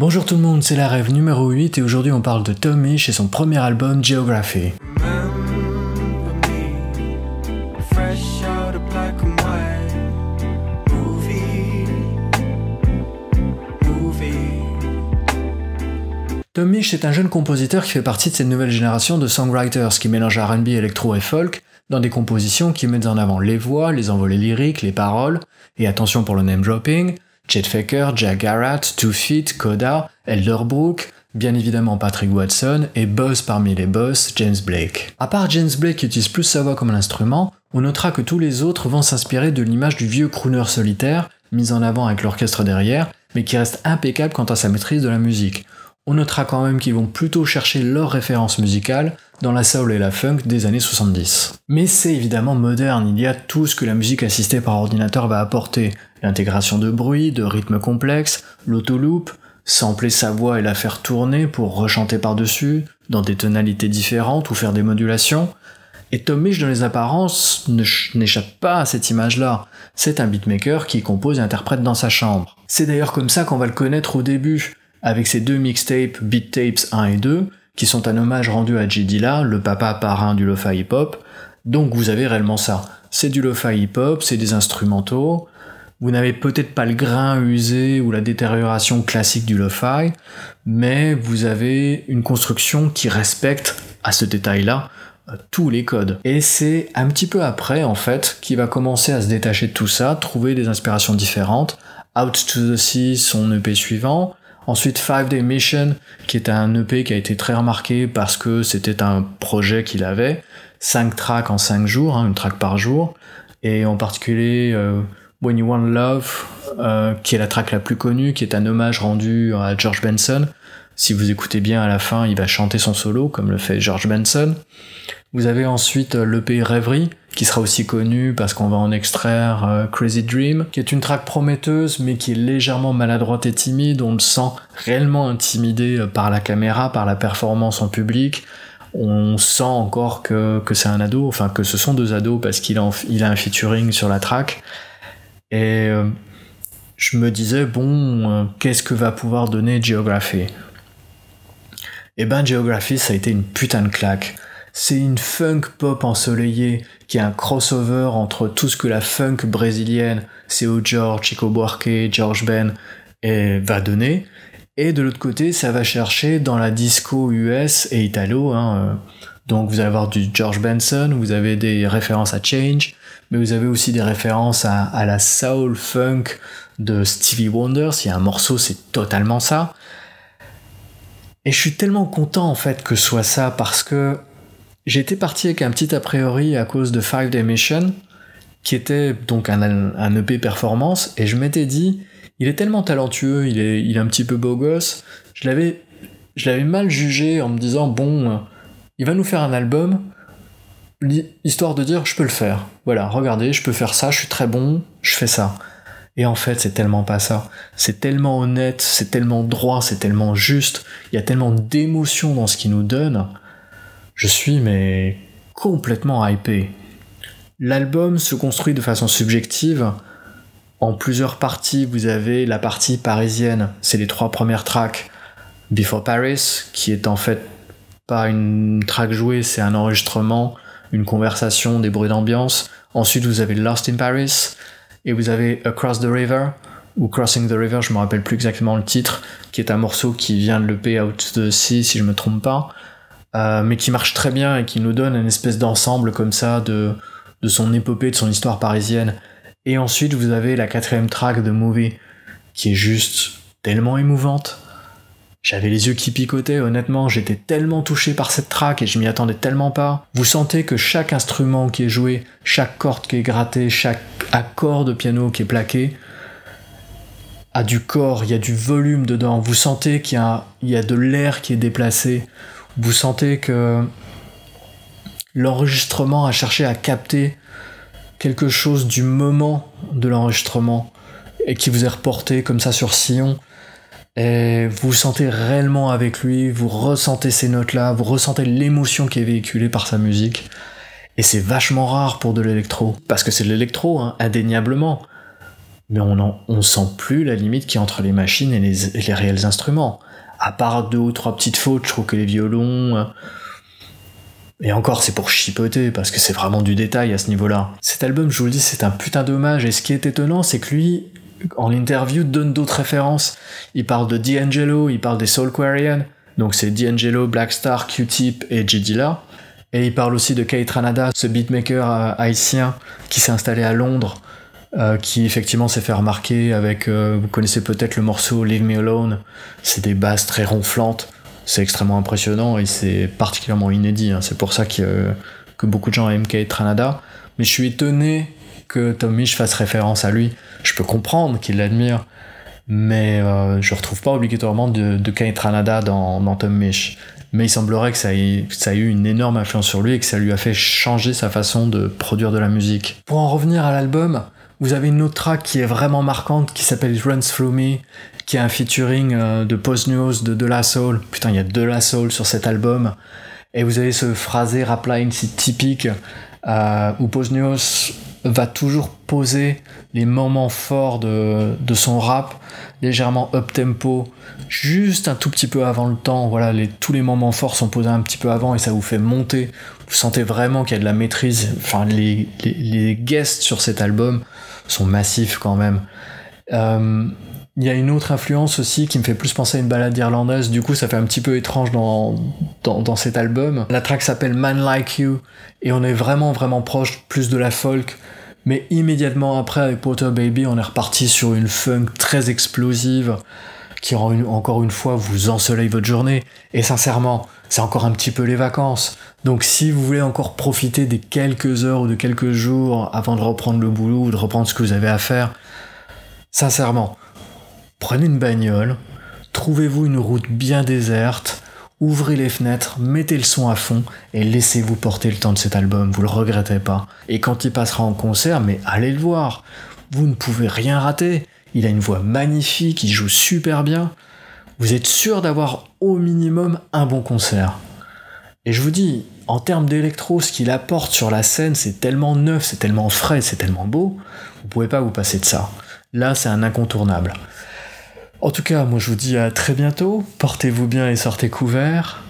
Bonjour tout le monde, c'est la rêve numéro 8 et aujourd'hui on parle de Tommy Misch et son premier album Geography. Tommy Misch est un jeune compositeur qui fait partie de cette nouvelle génération de songwriters qui mélange RB, électro et folk dans des compositions qui mettent en avant les voix, les envolées lyriques, les paroles, et attention pour le name dropping, Faker, Jack Garrett, Two Feet, Coda, Elderbrook, bien évidemment Patrick Watson et boss parmi les boss, James Blake. À part James Blake qui utilise plus sa voix comme un instrument, on notera que tous les autres vont s'inspirer de l'image du vieux crooner solitaire, mis en avant avec l'orchestre derrière, mais qui reste impeccable quant à sa maîtrise de la musique. On notera quand même qu'ils vont plutôt chercher leur référence musicale dans la soul et la funk des années 70. Mais c'est évidemment moderne, il y a tout ce que la musique assistée par ordinateur va apporter, L'intégration de bruit, de rythmes complexes, l'autoloop, sampler sa voix et la faire tourner pour rechanter par-dessus, dans des tonalités différentes ou faire des modulations. Et Tom dans les apparences, n'échappe pas à cette image-là. C'est un beatmaker qui compose et interprète dans sa chambre. C'est d'ailleurs comme ça qu'on va le connaître au début, avec ses deux mixtapes, Beat Tapes 1 et 2, qui sont un hommage rendu à J. Dilla, le papa parrain du lo-fi hip-hop. Donc vous avez réellement ça. C'est du lo-fi hip-hop, c'est des instrumentaux, vous n'avez peut-être pas le grain usé ou la détérioration classique du lo-fi, mais vous avez une construction qui respecte à ce détail-là euh, tous les codes. Et c'est un petit peu après, en fait, qu'il va commencer à se détacher de tout ça, trouver des inspirations différentes. Out to the Sea, son EP suivant. Ensuite, Five Day Mission, qui est un EP qui a été très remarqué parce que c'était un projet qu'il avait. Cinq tracks en 5 jours, hein, une track par jour. Et en particulier, euh, When You Want Love, euh, qui est la track la plus connue, qui est un hommage rendu à George Benson. Si vous écoutez bien, à la fin, il va chanter son solo, comme le fait George Benson. Vous avez ensuite euh, pays Rêverie, qui sera aussi connu parce qu'on va en extraire euh, Crazy Dream, qui est une track prometteuse, mais qui est légèrement maladroite et timide. On le sent réellement intimidé par la caméra, par la performance en public on sent encore que, c'est un ado, enfin que ce sont deux ados parce qu'il a, il a un featuring sur la track. Et euh, je me disais, bon, euh, qu'est-ce que va pouvoir donner Geography Et eh ben, Geography, ça a été une putain de claque. C'est une funk pop ensoleillée qui est un crossover entre tout ce que la funk brésilienne, C.O. George, Chico Buarque, George Ben, et eh, va donner. Et de l'autre côté, ça va chercher dans la disco US et italo, hein, euh, donc vous allez avoir du George Benson, vous avez des références à Change, mais vous avez aussi des références à, la soul funk de Stevie Wonder. S'il y a un morceau, c'est totalement ça. Et je suis tellement content en fait que ce soit ça parce que j'étais parti avec un petit a priori à cause de Five Day Mission, qui était donc un, un EP performance, et je m'étais dit, il est tellement talentueux, il est, un petit peu beau gosse. Je l'avais, je l'avais mal jugé en me disant, bon il va nous faire un album histoire de dire je peux le faire. Voilà, regardez, je peux faire ça, je suis très bon, je fais ça. Et en fait, c'est tellement pas ça. C'est tellement honnête, c'est tellement droit, c'est tellement juste. Il y a tellement d'émotion dans ce qu'il nous donne. Je suis, mais complètement hypé. L'album se construit de façon subjective. En plusieurs parties, vous avez la partie parisienne, c'est les trois premières tracks. Before Paris, qui est en fait pas une track jouée, c'est un enregistrement, une conversation, des bruits d'ambiance. Ensuite, vous avez Lost in Paris et vous avez Across the River ou Crossing the River, je me rappelle plus exactement le titre, qui est un morceau qui vient de Pay Out the Sea, si je me trompe pas, euh, mais qui marche très bien et qui nous donne une espèce d'ensemble comme ça de, son épopée, de son histoire parisienne. Et ensuite, vous avez la quatrième track de Movie, qui est juste tellement émouvante. J'avais les yeux qui picotaient, honnêtement, j'étais tellement touché par cette traque et je m'y attendais tellement pas. Vous sentez que chaque instrument qui est joué, chaque corde qui est grattée, chaque accord de piano qui est plaqué, a du corps, il y a du volume dedans. Vous sentez qu'il y, y a, de l'air qui est déplacé. Vous sentez que l'enregistrement a cherché à capter quelque chose du moment de l'enregistrement et qui vous est reporté comme ça sur sillon vous sentez réellement avec lui, vous ressentez ces notes-là, vous ressentez l'émotion qui est véhiculée par sa musique. Et c'est vachement rare pour de l'électro, parce que c'est de l'électro, hein, indéniablement. Mais on en, on sent plus la limite qui est entre les machines et les, réels instruments. À part deux ou trois petites fautes, je trouve que les violons... Euh, et encore, c'est pour chipoter, parce que c'est vraiment du détail à ce niveau-là. Cet album, je vous le dis, c'est un putain dommage. et ce qui est étonnant, c'est que lui, en interview donne d'autres références. Il parle de D'Angelo, il parle des Soul donc c'est D'Angelo, Blackstar, Q-Tip et J. Dilla. Et il parle aussi de Kate Ranada, ce beatmaker euh, haïtien qui s'est installé à Londres, euh, qui effectivement s'est fait remarquer avec, euh, vous connaissez peut-être le morceau Leave Me Alone, c'est des basses très ronflantes, c'est extrêmement impressionnant et c'est particulièrement inédit, hein. c'est pour ça que, que beaucoup de gens aiment Kate Ranada. Mais je suis étonné que Tommy, fasse référence à lui. Je peux comprendre qu'il l'admire, mais euh, je ne retrouve pas obligatoirement de, de Kane dans, dans Tom Mais il semblerait que ça, ait, ça, eu une énorme influence sur lui et que ça lui a fait changer sa façon de produire de la musique. Pour en revenir à l'album, vous avez une autre track qui est vraiment marquante qui s'appelle Runs Through Me, qui est un featuring euh, de Post News, de De La Soul. Putain, il y a De La Soul sur cet album. Et vous avez ce phrasé rapline typique euh, où Post News va toujours poser les moments forts de, de son rap, légèrement up-tempo, juste un tout petit peu avant le temps. Voilà, les, tous les moments forts sont posés un petit peu avant et ça vous fait monter. Vous sentez vraiment qu'il y a de la maîtrise. Enfin, les, les, guests sur cet album sont massifs quand même. Euh, il y a une autre influence aussi qui me fait plus penser à une balade irlandaise, du coup ça fait un petit peu étrange dans, dans, dans cet album. La track s'appelle Man Like You et on est vraiment vraiment proche plus de la folk, mais immédiatement après, avec Potter Baby, on est reparti sur une funk très explosive qui rend encore une fois vous ensoleille votre journée. Et sincèrement, c'est encore un petit peu les vacances. Donc si vous voulez encore profiter des quelques heures ou de quelques jours avant de reprendre le boulot ou de reprendre ce que vous avez à faire, sincèrement, prenez une bagnole, trouvez-vous une route bien déserte, Ouvrez les fenêtres, mettez le son à fond et laissez-vous porter le temps de cet album, vous le regretterez pas. Et quand il passera en concert, mais allez le voir, vous ne pouvez rien rater. Il a une voix magnifique, il joue super bien. Vous êtes sûr d'avoir au minimum un bon concert. Et je vous dis, en termes d'électro, ce qu'il apporte sur la scène, c'est tellement neuf, c'est tellement frais, c'est tellement beau, vous pouvez pas vous passer de ça. Là, c'est un incontournable. En tout cas, moi je vous dis à très bientôt, portez-vous bien et sortez couverts.